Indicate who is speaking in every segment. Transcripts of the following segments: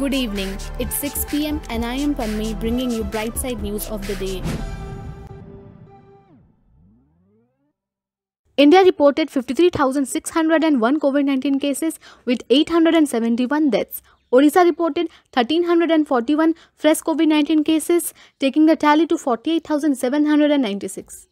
Speaker 1: Good evening. It's 6 pm and I am Panmi bringing you bright side news of the day. India reported 53,601 COVID 19 cases with 871 deaths. Odisha reported 1,341 fresh COVID 19 cases, taking the tally to 48,796.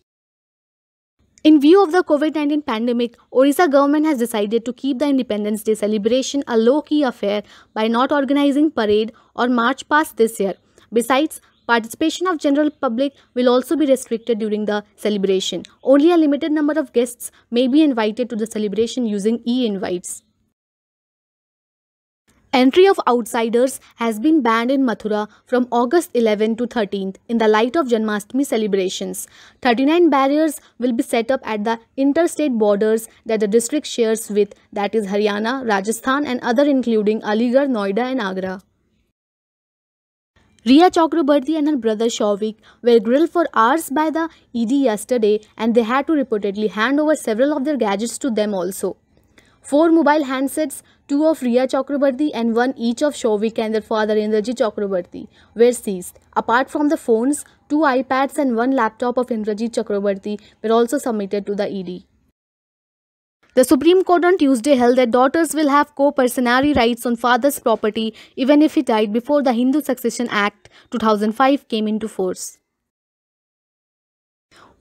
Speaker 1: In view of the COVID-19 pandemic, Orissa government has decided to keep the Independence Day celebration a low-key affair by not organizing parade or march past this year. Besides, participation of general public will also be restricted during the celebration. Only a limited number of guests may be invited to the celebration using e-invites. Entry of outsiders has been banned in Mathura from August 11 to 13th in the light of Janmashtami celebrations. 39 barriers will be set up at the interstate borders that the district shares with that is Haryana, Rajasthan and other including Aligarh, Noida and Agra. Ria Chakraborty and her brother Shovik were grilled for hours by the ED yesterday and they had to reportedly hand over several of their gadgets to them also. Four mobile handsets, two of Ria Chakrabarti and one each of Shovik and their father Indraji Chakrabarti were seized. Apart from the phones, two iPads and one laptop of Indraji Chakrabarti were also submitted to the ED. The Supreme Court on Tuesday held that daughters will have co-personary rights on father's property even if he died before the Hindu Succession Act 2005 came into force.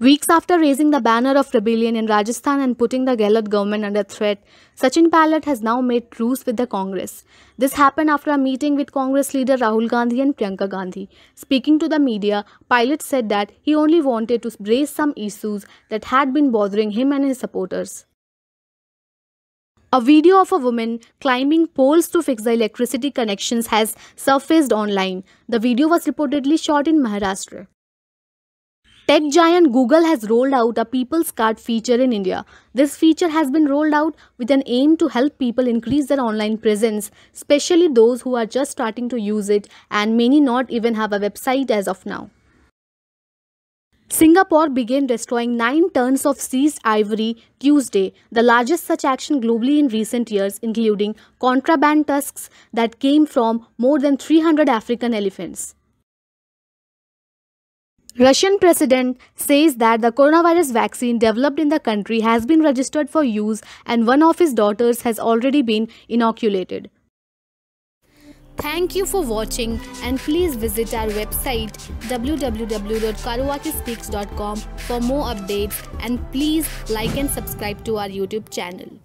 Speaker 1: Weeks after raising the banner of rebellion in Rajasthan and putting the Gehlot government under threat, Sachin Pilot has now made truce with the Congress. This happened after a meeting with Congress leader Rahul Gandhi and Priyanka Gandhi. Speaking to the media, Pilot said that he only wanted to raise some issues that had been bothering him and his supporters. A video of a woman climbing poles to fix the electricity connections has surfaced online. The video was reportedly shot in Maharashtra. Tech giant Google has rolled out a People's Card feature in India. This feature has been rolled out with an aim to help people increase their online presence, especially those who are just starting to use it and many not even have a website as of now. Singapore began destroying 9 tons of seized ivory Tuesday, the largest such action globally in recent years, including contraband tusks that came from more than 300 African elephants. Russian president says that the coronavirus vaccine developed in the country has been registered for use and one of his daughters has already been inoculated. Thank you for watching and please visit our website www.karuakispeaks.com for more updates and please like and subscribe to our YouTube channel.